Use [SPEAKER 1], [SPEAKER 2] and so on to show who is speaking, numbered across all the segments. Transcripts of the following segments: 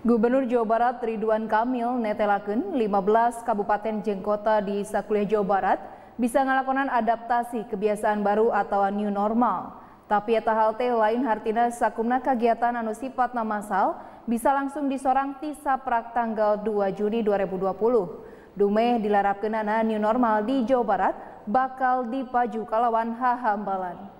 [SPEAKER 1] Gubernur Jawa Barat Ridwan Kamil netelaken 15 kabupaten jengkota di sakuliah Jawa Barat bisa ngelakonan adaptasi kebiasaan baru atau new normal. Tapi eta hal teh lain hartina sakumna kegiatan anu sifat masal bisa langsung disorang tisa prak tanggal 2 Juni 2020. Dumeh dilarapkeunana new normal di Jawa Barat bakal dipaju kalawan hahambalan. balan.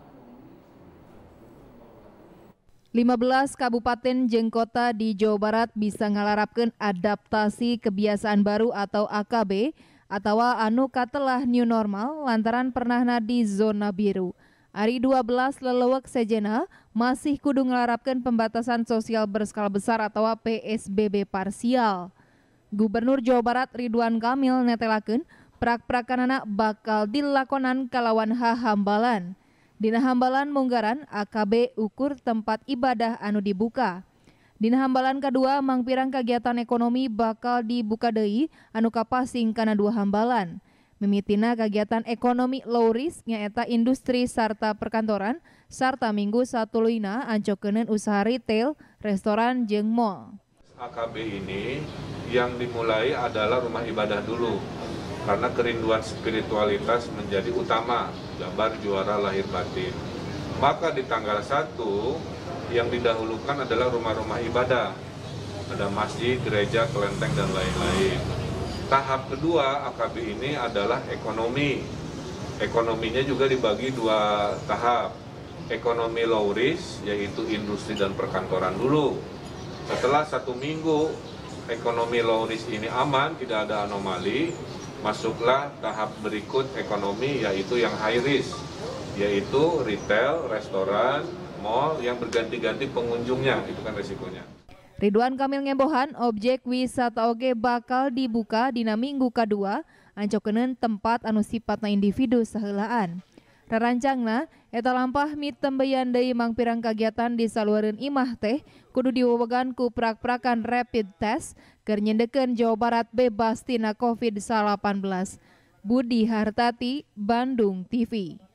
[SPEAKER 1] 15 kabupaten jengkota di Jawa Barat bisa ngalarapkan adaptasi kebiasaan baru atau AKB atau anu katelah new normal lantaran pernah di zona biru. Hari 12 lelewek sejena masih kudu ngelarapkan pembatasan sosial berskala besar atau PSBB parsial. Gubernur Jawa Barat Ridwan Kamil netelaken prak-prakan anak bakal dilakonan kalawan hahambalan. Hambalan. Dina Hambalan Munggaran AKB ukur tempat ibadah anu dibuka. Dina Hambalan kedua mangpirang kegiatan ekonomi bakal dibuka deui anu kapasing kana dua hambalan. Mimitina kegiatan ekonomi low risk nyaeta industri sarta perkantoran sarta minggu satu luina ancokenen usaha retail, restoran jeng mall.
[SPEAKER 2] AKB ini yang dimulai adalah rumah ibadah dulu karena kerinduan spiritualitas menjadi utama gambar juara lahir batin. Maka di tanggal 1 yang didahulukan adalah rumah-rumah ibadah. Ada masjid, gereja, kelenteng, dan lain-lain. Tahap kedua AKB ini adalah ekonomi. Ekonominya juga dibagi dua tahap. Ekonomi low risk, yaitu industri dan perkantoran dulu. Setelah satu minggu, ekonomi low risk ini aman, tidak ada anomali, masuklah tahap berikut ekonomi yaitu yang high risk yaitu retail, restoran, mall yang berganti-ganti pengunjungnya itu kan resikonya.
[SPEAKER 1] Ridwan Kamil Ngembohan, objek wisata oge bakal dibuka dina minggu kedua, ancokenen tempat anu sifatna individu sahelaan. Rarancangna eta lampah mit tembeyan dari mang pirang kagiatan di Saluran imah teh kudu diwewegan ku prak-prakan rapid test keur Jawa Barat bebas tina COVID-19. Budi Hartati, Bandung TV.